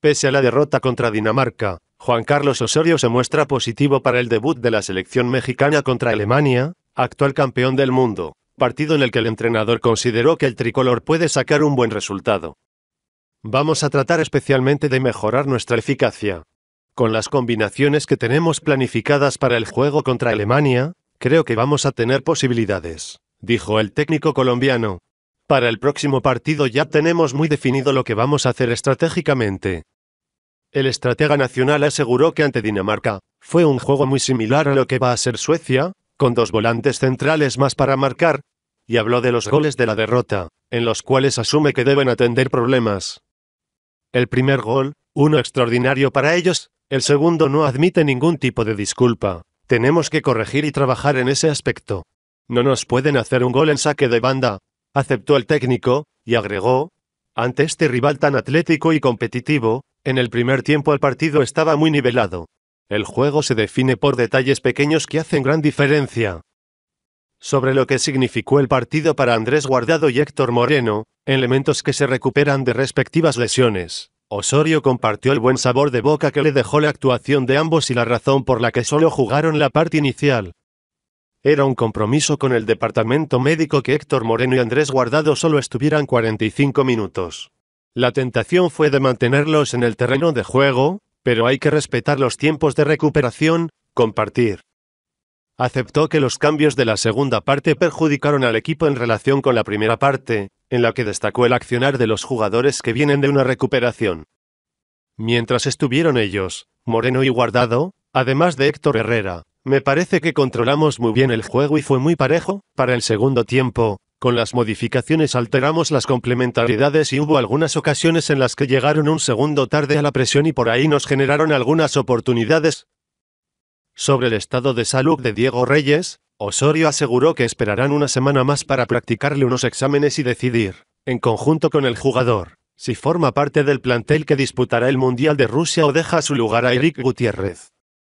Pese a la derrota contra Dinamarca, Juan Carlos Osorio se muestra positivo para el debut de la selección mexicana contra Alemania, actual campeón del mundo, partido en el que el entrenador consideró que el tricolor puede sacar un buen resultado. Vamos a tratar especialmente de mejorar nuestra eficacia. Con las combinaciones que tenemos planificadas para el juego contra Alemania, creo que vamos a tener posibilidades, dijo el técnico colombiano, para el próximo partido ya tenemos muy definido lo que vamos a hacer estratégicamente. El estratega nacional aseguró que ante Dinamarca, fue un juego muy similar a lo que va a ser Suecia, con dos volantes centrales más para marcar, y habló de los goles de la derrota, en los cuales asume que deben atender problemas. El primer gol, uno extraordinario para ellos, el segundo no admite ningún tipo de disculpa, tenemos que corregir y trabajar en ese aspecto. No nos pueden hacer un gol en saque de banda, aceptó el técnico, y agregó, ante este rival tan atlético y competitivo, en el primer tiempo el partido estaba muy nivelado. El juego se define por detalles pequeños que hacen gran diferencia. Sobre lo que significó el partido para Andrés Guardado y Héctor Moreno, elementos que se recuperan de respectivas lesiones. Osorio compartió el buen sabor de boca que le dejó la actuación de ambos y la razón por la que solo jugaron la parte inicial. Era un compromiso con el departamento médico que Héctor Moreno y Andrés Guardado solo estuvieran 45 minutos. La tentación fue de mantenerlos en el terreno de juego, pero hay que respetar los tiempos de recuperación, compartir. Aceptó que los cambios de la segunda parte perjudicaron al equipo en relación con la primera parte, en la que destacó el accionar de los jugadores que vienen de una recuperación. Mientras estuvieron ellos, Moreno y Guardado, además de Héctor Herrera, me parece que controlamos muy bien el juego y fue muy parejo, para el segundo tiempo, con las modificaciones alteramos las complementariedades y hubo algunas ocasiones en las que llegaron un segundo tarde a la presión y por ahí nos generaron algunas oportunidades. Sobre el estado de salud de Diego Reyes, Osorio aseguró que esperarán una semana más para practicarle unos exámenes y decidir, en conjunto con el jugador, si forma parte del plantel que disputará el Mundial de Rusia o deja su lugar a Eric Gutiérrez.